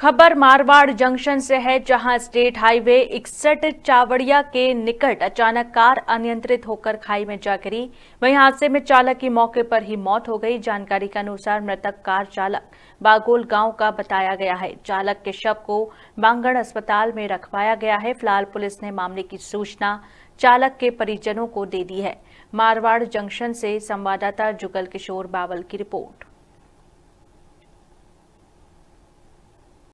खबर मारवाड़ जंक्शन से है जहां स्टेट हाईवे इकसठ चावड़िया के निकट अचानक कार अनियंत्रित होकर खाई में जा गिरी वहीं हादसे में चालक की मौके पर ही मौत हो गई जानकारी के अनुसार मृतक कार चालक बागोल गांव का बताया गया है चालक के शव को बांगड़ अस्पताल में रखवाया गया है फिलहाल पुलिस ने मामले की सूचना चालक के परिजनों को दे दी है मारवाड़ जंक्शन से संवाददाता जुगल किशोर बावल की रिपोर्ट